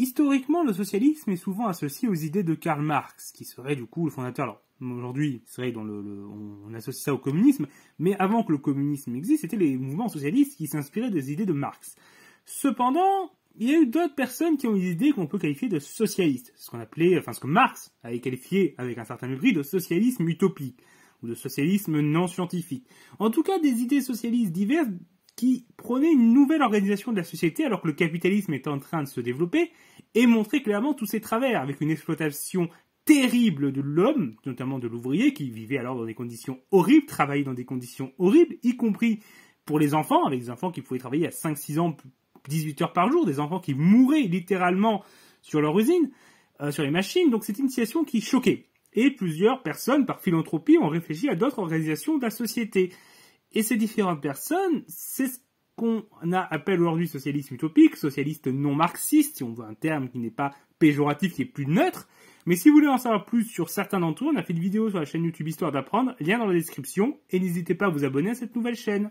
Historiquement, le socialisme est souvent associé aux idées de Karl Marx, qui serait du coup le fondateur. Alors, aujourd'hui, on, associe ça au communisme, mais avant que le communisme existe, c'était les mouvements socialistes qui s'inspiraient des idées de Marx. Cependant, il y a eu d'autres personnes qui ont eu des idées qu'on peut qualifier de socialistes, ce qu'on appelait, enfin ce que Marx avait qualifié avec un certain mépris de socialisme utopique ou de socialisme non scientifique. En tout cas, des idées socialistes diverses qui prônait une nouvelle organisation de la société alors que le capitalisme était en train de se développer et montrait clairement tous ses travers avec une exploitation terrible de l'homme, notamment de l'ouvrier qui vivait alors dans des conditions horribles, travaillait dans des conditions horribles, y compris pour les enfants, avec des enfants qui pouvaient travailler à 5-6 ans, 18 heures par jour, des enfants qui mouraient littéralement sur leur usine, euh, sur les machines. Donc c'est une situation qui choquait. Et plusieurs personnes, par philanthropie, ont réfléchi à d'autres organisations de la société. Et ces différentes personnes, c'est ce qu'on appelle aujourd'hui socialisme utopique, socialiste non marxiste, si on veut un terme qui n'est pas péjoratif, qui est plus neutre. Mais si vous voulez en savoir plus sur certains d'entre eux, on a fait une vidéo sur la chaîne YouTube Histoire d'apprendre, lien dans la description, et n'hésitez pas à vous abonner à cette nouvelle chaîne.